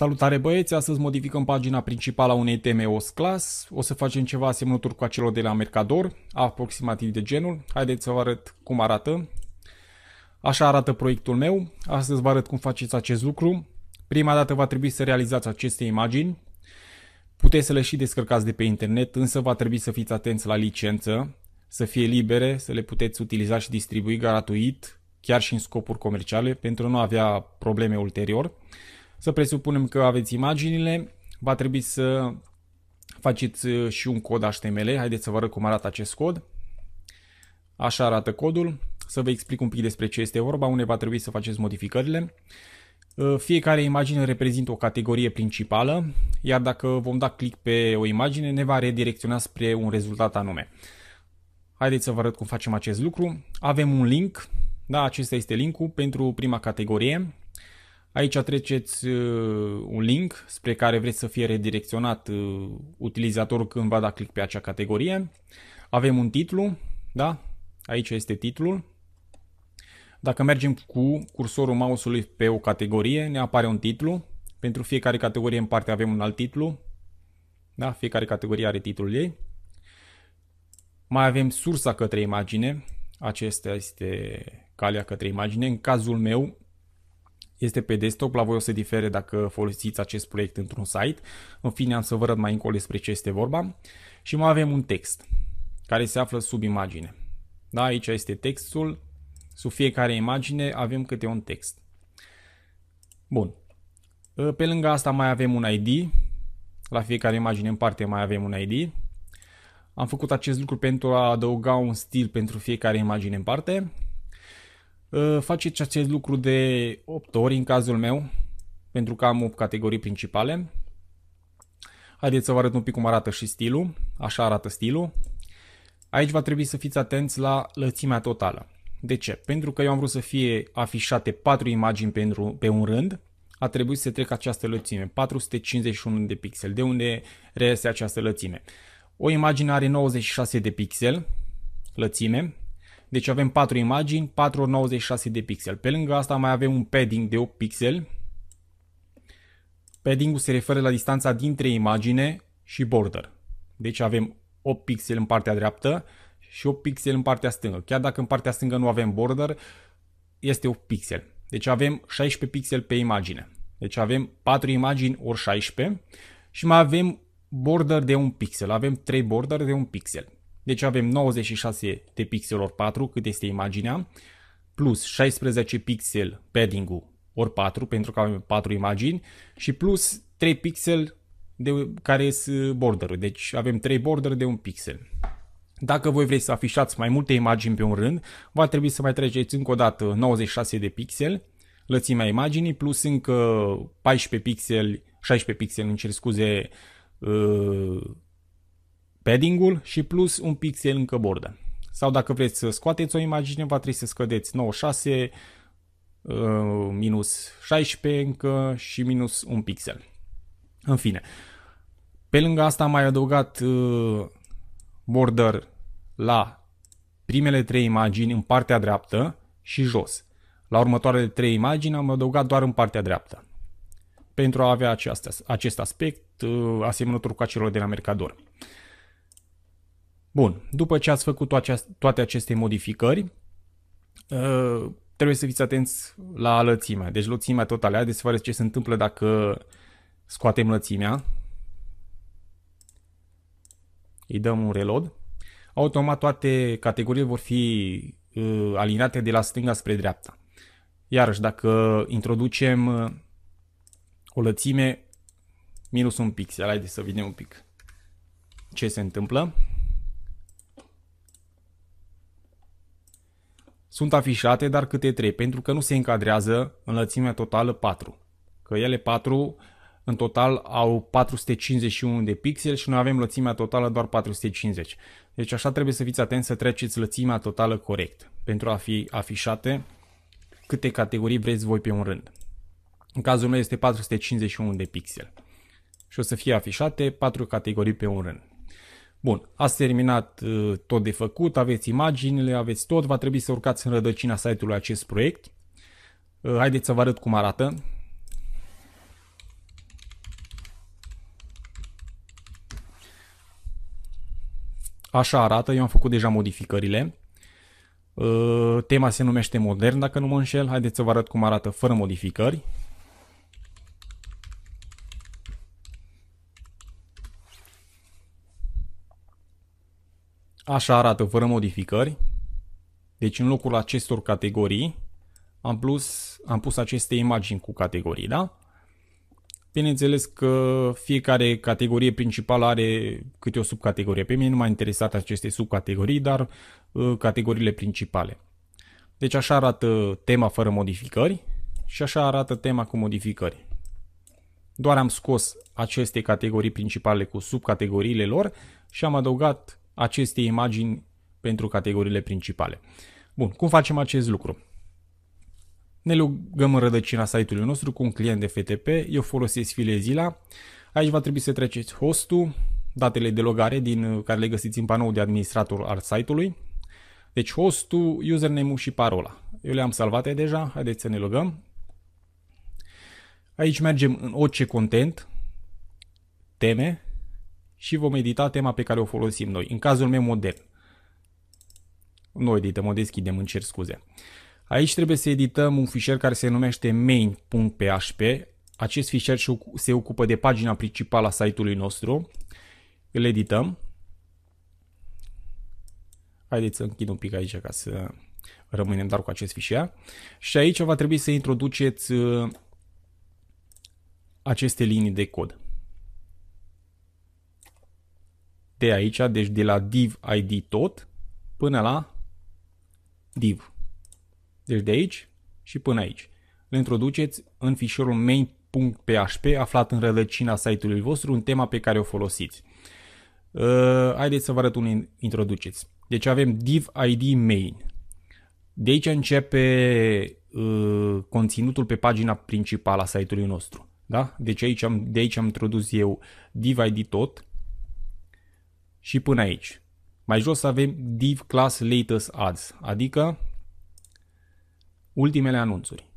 Salutare băieți, astăzi modificăm pagina principală a unei teme OS Class, o să facem ceva asemănător cu acelor de la Mercador, aproximativ de genul. Haideți să vă arăt cum arată. Așa arată proiectul meu, astăzi vă arăt cum faceți acest lucru. Prima dată va trebui să realizați aceste imagini, puteți să le și descărcați de pe internet, însă va trebui să fiți atenți la licență, să fie libere, să le puteți utiliza și distribui gratuit, chiar și în scopuri comerciale, pentru a nu avea probleme ulterior. Să presupunem că aveți imaginile, va trebui să faceți uh, și un cod HTML. Haideți să vă arăt cum arată acest cod. Așa arată codul. Să vă explic un pic despre ce este vorba, unde va trebui să faceți modificările. Uh, fiecare imagine reprezintă o categorie principală, iar dacă vom da click pe o imagine, ne va redirecționa spre un rezultat anume. Haideți să vă arăt cum facem acest lucru. Avem un link, da, acesta este linkul pentru prima categorie, Aici treceți uh, un link spre care vreți să fie redirecționat uh, utilizatorul când va da click pe acea categorie. Avem un titlu, da? Aici este titlul. Dacă mergem cu cursorul mouse-ului pe o categorie, ne apare un titlu. Pentru fiecare categorie în parte avem un alt titlu. Da? Fiecare categorie are titlul ei. Mai avem sursa către imagine. Acesta este calea către imagine. În cazul meu, este pe desktop, la voi o să difere dacă folosiți acest proiect într-un site. În fine, am să vă arăt mai încolo despre ce este vorba. Și mai avem un text care se află sub imagine. Da, aici este textul. Sub fiecare imagine avem câte un text. Bun. Pe lângă asta mai avem un ID. La fiecare imagine în parte mai avem un ID. Am făcut acest lucru pentru a adăuga un stil pentru fiecare imagine în parte. Ă, faceți acest lucru de 8 ori în cazul meu, pentru că am 8 categorii principale. Haideți să vă arăt un pic cum arată și stilul. Așa arată stilul. Aici va trebui să fiți atenți la lățimea totală. De ce? Pentru că eu am vrut să fie afișate 4 imagini pentru, pe un rând, a trebuit să trec această lățime, 451 de pixel, de unde reiese această lățime. O imagine are 96 de pixel lățime, deci avem 4 imagini, 4 ori 96 de pixel. Pe lângă asta mai avem un padding de 8 pixel. Padding-ul se referă la distanța dintre imagine și border. Deci avem 8 pixel în partea dreaptă și 8 pixel în partea stângă. Chiar dacă în partea stângă nu avem border, este 8 pixel. Deci avem 16 pixel pe imagine. Deci avem 4 imagini ori 16 și mai avem border de un pixel. Avem 3 border de un pixel. Deci avem 96 de pixel ori 4 cât este imaginea, plus 16 pixel padding-ul ori 4 pentru că avem 4 imagini și plus 3 pixel de, care este border -ul. Deci avem 3 border de 1 pixel. Dacă voi vreți să afișați mai multe imagini pe un rând, va trebui să mai treceți încă o dată 96 de pixel, lățimea imaginii, plus încă 14 pixel, 16 pixel, îmi cer scuze, uh, padding-ul și plus un pixel încă bordă. Sau dacă vreți să scoateți o imagine, va trebui să scădeți 96, uh, minus 16 încă și minus un pixel. În fine, pe lângă asta am mai adăugat uh, border la primele trei imagini în partea dreaptă și jos. La următoarele trei imagini am adăugat doar în partea dreaptă pentru a avea acest aspect uh, asemănător cu acelor de la Mercador. Bun, după ce ați făcut toate aceste modificări, ă, trebuie să fiți atenți la lățimea. Deci lățimea totală, haideți să vă ce se întâmplă dacă scoatem lățimea. Îi dăm un reload. Automat toate categoriile vor fi ă, aliniate de la stânga spre dreapta. Iarăși, dacă introducem ă, o lățime minus un pixel, haideți să vedem un pic ce se întâmplă. Sunt afișate, dar câte 3, pentru că nu se încadrează în lățimea totală 4. Că ele 4 în total au 451 de pixel și noi avem lățimea totală doar 450. Deci așa trebuie să fiți atenți să treceți lățimea totală corect pentru a fi afișate câte categorii vreți voi pe un rând. În cazul meu este 451 de pixel și o să fie afișate 4 categorii pe un rând. Bun, ați terminat uh, tot de făcut, aveți imaginile, aveți tot, va trebui să urcați în rădăcina site-ului acest proiect. Uh, haideți să vă arăt cum arată. Așa arată, eu am făcut deja modificările. Uh, tema se numește modern, dacă nu mă înșel. Haideți să vă arăt cum arată fără modificări. Așa arată fără modificări. Deci în locul acestor categorii am, plus, am pus aceste imagini cu categorii, da? Bineînțeles că fiecare categorie principală are câte o subcategorie. Pe mine nu m-a interesat aceste subcategorii, dar uh, categoriile principale. Deci așa arată tema fără modificări și așa arată tema cu modificări. Doar am scos aceste categorii principale cu subcategoriile lor și am adăugat aceste imagini pentru categoriile principale. Bun, cum facem acest lucru? Ne logăm în rădăcina site-ului nostru cu un client de FTP, eu folosesc Filezilla. Aici va trebui să treceți hostul, datele de logare din care le găsiți în panoul de administrator al site-ului. Deci hostul, username-ul și parola. Eu le-am salvate deja, haideți să ne logăm. Aici mergem în orice content, teme, și vom edita tema pe care o folosim noi, în cazul meu modern. Nu o edităm, o deschidem, cer scuze. Aici trebuie să edităm un fișier care se numește main.php. Acest fișier se ocupă de pagina principală a site-ului nostru. Îl edităm. Haideți să închid un pic aici ca să rămânem doar cu acest fișier. Și aici va trebui să introduceți uh, aceste linii de cod. de aici, deci de la div id tot până la div. Deci de aici și până aici. Le introduceți în fișierul main.php aflat în rădăcina site-ului vostru în tema pe care o folosiți. Uh, haideți să vă arăt unde introduceți. Deci avem div id main. De aici începe uh, conținutul pe pagina principală a site-ului nostru. Da? Deci aici am, de aici am introdus eu div id tot, și până aici. Mai jos avem div class latest ads, adică ultimele anunțuri.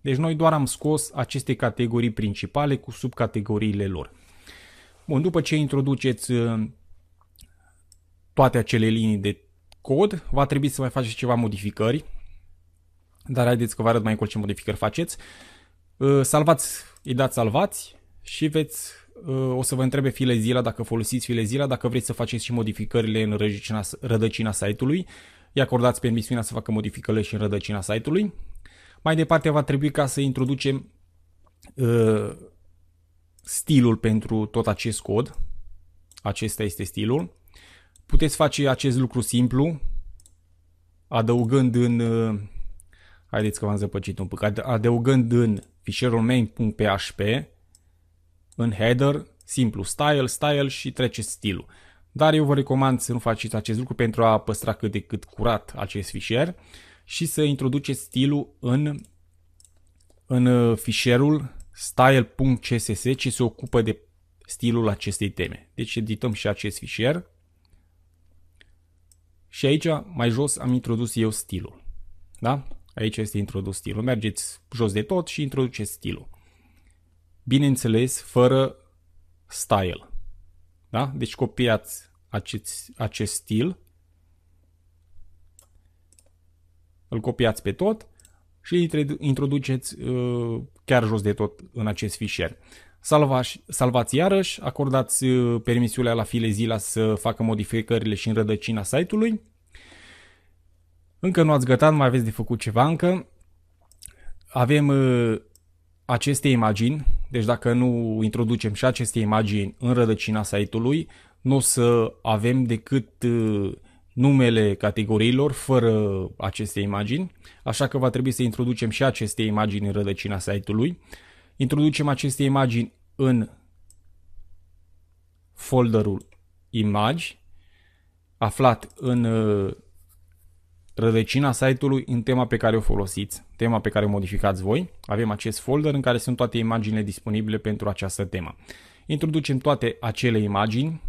Deci noi doar am scos aceste categorii principale cu subcategoriile lor. Bun, după ce introduceți uh, toate acele linii de cod, va trebui să mai faceți ceva modificări, dar haideți că vă arăt mai încolo ce modificări faceți. Uh, salvați, îi dați salvați și veți Uh, o să vă întrebe file zila dacă folosiți file zila, dacă vreți să faceți și modificările în rădăcina, rădăcina site-ului. Îi acordați permisiunea să facă modificările și în rădăcina site-ului. Mai departe va trebui ca să introducem uh, stilul pentru tot acest cod. Acesta este stilul. Puteți face acest lucru simplu, adăugând în... Uh, haideți că v-am zăpăcit un pic. Adăugând în fișierul main.php în header, simplu style, style și trece stilul. Dar eu vă recomand să nu faceți acest lucru pentru a păstra cât de cât curat acest fișier și să introduceți stilul în, în uh, fișierul style.css ce se ocupă de stilul acestei teme. Deci edităm și acest fișier. Și aici, mai jos, am introdus eu stilul. Da? Aici este introdus stilul. Mergeți jos de tot și introduceți stilul bineînțeles fără style. Da? Deci copiați acest, acest stil, îl copiați pe tot și introduceți uh, chiar jos de tot în acest fișier. Salvați, salvați iarăși, acordați uh, permisiunea la file zila să facă modificările și în rădăcina site-ului. Încă nu ați gătat, mai aveți de făcut ceva încă. Avem uh, aceste imagini deci dacă nu introducem și aceste imagini în rădăcina site-ului, nu o să avem decât uh, numele categoriilor fără aceste imagini, așa că va trebui să introducem și aceste imagini în rădăcina site-ului. Introducem aceste imagini în folderul imagi, aflat în uh, rădăcina site-ului în tema pe care o folosiți, tema pe care o modificați voi. Avem acest folder în care sunt toate imaginile disponibile pentru această temă. Introducem toate acele imagini.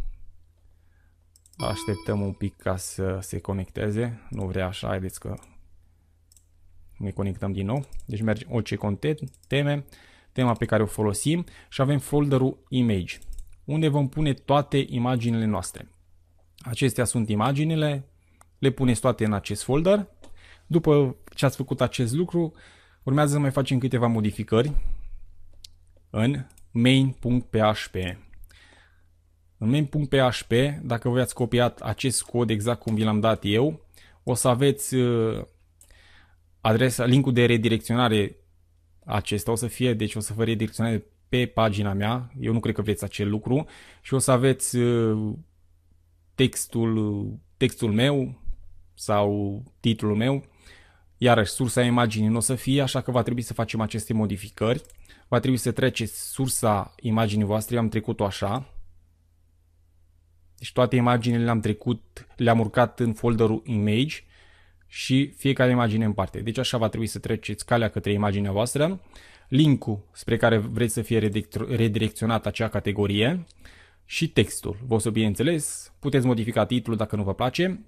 Așteptăm un pic ca să se conecteze. Nu vrea așa, haideți că ne conectăm din nou. Deci mergem orice content, teme, tema pe care o folosim și avem folderul image, unde vom pune toate imaginile noastre. Acestea sunt imaginile, le puneți toate în acest folder. După ce ați făcut acest lucru, urmează să mai facem câteva modificări în main.php. În main.php, dacă voi ați copiat acest cod exact cum vi l-am dat eu, o să aveți uh, adresa, linkul de redirecționare acesta o să fie, deci o să vă redirecționez pe pagina mea, eu nu cred că vreți acel lucru și o să aveți uh, textul, textul meu, sau titlul meu. Iarăși, sursa imaginii nu o să fie, așa că va trebui să facem aceste modificări. Va trebui să treceți sursa imaginii voastre, am trecut-o așa. Deci toate imaginile le-am trecut, le-am urcat în folderul image și fiecare imagine în parte. Deci așa va trebui să treceți calea către imaginea voastră, linkul spre care vreți să fie redirecționat acea categorie și textul. Vă să bineînțeles, puteți modifica titlul dacă nu vă place,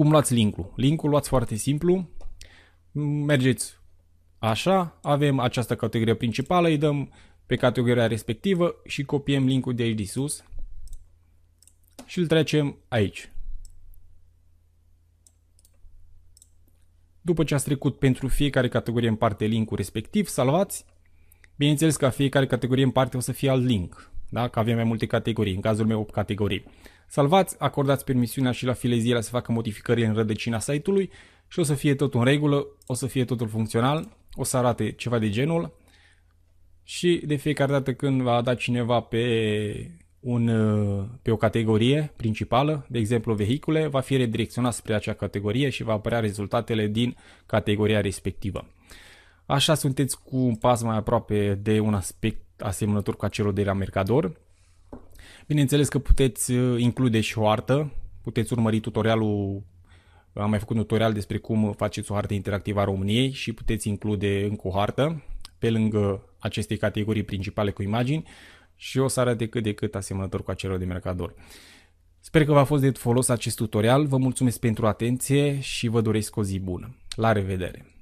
cum luați linkul? Linkul luați foarte simplu, mergeți așa, avem această categorie principală, îi dăm pe categoria respectivă și copiem linkul de aici de sus și îl trecem aici. După ce ați trecut pentru fiecare categorie în parte linkul respectiv, salvați. Bineînțeles că fiecare categorie în parte o să fie alt link da? că avem mai multe categorii, în cazul meu 8 categorii. Salvați, acordați permisiunea și la fileziera să facă modificări în rădăcina site-ului și o să fie tot în regulă, o să fie totul funcțional, o să arate ceva de genul și de fiecare dată când va da cineva pe, un, pe o categorie principală, de exemplu vehicule, va fi redirecționat spre acea categorie și va apărea rezultatele din categoria respectivă. Așa sunteți cu un pas mai aproape de un aspect asemănător cu acelor de la Mercador. Bineînțeles că puteți uh, include și o artă, puteți urmări tutorialul am mai făcut un tutorial despre cum faceți o hartă interactivă a României și puteți include încă o hartă pe lângă aceste categorii principale cu imagini și o să arate cât de cât asemănător cu acelor de Mercador. Sper că v-a fost de folos acest tutorial, vă mulțumesc pentru atenție și vă doresc o zi bună. La revedere!